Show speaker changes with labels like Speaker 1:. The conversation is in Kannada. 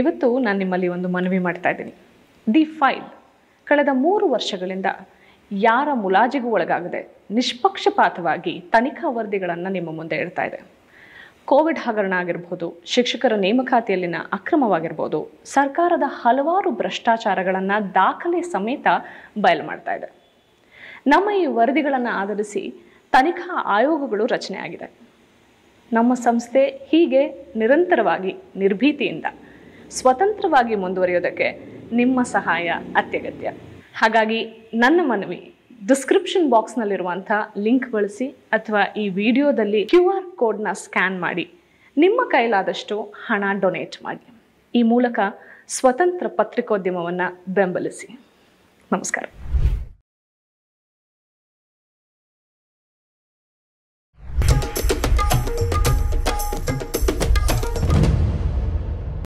Speaker 1: ಇವತ್ತು ನಾನು ನಿಮ್ಮಲ್ಲಿ ಒಂದು ಮನವಿ ಮಾಡ್ತಾ ಇದ್ದೀನಿ ದಿ ಫೈಲ್ ಕಳೆದ ಮೂರು ವರ್ಷಗಳಿಂದ ಯಾರ ಮುಲಾಜಿಗೂ ಒಳಗಾಗದೆ ನಿಷ್ಪಕ್ಷಪಾತವಾಗಿ ತನಿಖಾ ವರದಿಗಳನ್ನು ನಿಮ್ಮ ಮುಂದೆ ಇಡ್ತಾ ಇದೆ ಕೋವಿಡ್ ಹಗರಣ ಆಗಿರ್ಬೋದು ಶಿಕ್ಷಕರ ನೇಮಕಾತಿಯಲ್ಲಿನ ಅಕ್ರಮವಾಗಿರ್ಬೋದು ಸರ್ಕಾರದ ಹಲವಾರು ಭ್ರಷ್ಟಾಚಾರಗಳನ್ನು ದಾಖಲೆ ಸಮೇತ ಬಯಲು ಮಾಡ್ತಾ ಇದೆ ನಮ್ಮ ಈ ವರದಿಗಳನ್ನು ಆಧರಿಸಿ ತನಿಖಾ ಆಯೋಗಗಳು ರಚನೆಯಾಗಿದೆ ನಮ್ಮ ಸಂಸ್ಥೆ ಹೀಗೆ ನಿರಂತರವಾಗಿ ನಿರ್ಭೀತಿಯಿಂದ ಸ್ವತಂತ್ರವಾಗಿ ಮುಂದುವರಿಯೋದಕ್ಕೆ ನಿಮ್ಮ ಸಹಾಯ ಅತ್ಯಗತ್ಯ ಹಾಗಾಗಿ ನನ್ನ ಮನವಿ ಡಿಸ್ಕ್ರಿಪ್ಷನ್ ಬಾಕ್ಸ್ನಲ್ಲಿರುವಂಥ ಲಿಂಕ್ ಬಳಸಿ ಅಥವಾ ಈ ವಿಡಿಯೋದಲ್ಲಿ ಕ್ಯೂ ಆರ್ ಕೋಡ್ನ ಸ್ಕ್ಯಾನ್ ಮಾಡಿ ನಿಮ್ಮ ಕೈಲಾದಷ್ಟು ಹಣ ಡೊನೇಟ್ ಮಾಡಿ ಈ ಮೂಲಕ ಸ್ವತಂತ್ರ ಪತ್ರಿಕೋದ್ಯಮವನ್ನು ಬೆಂಬಲಿಸಿ ನಮಸ್ಕಾರ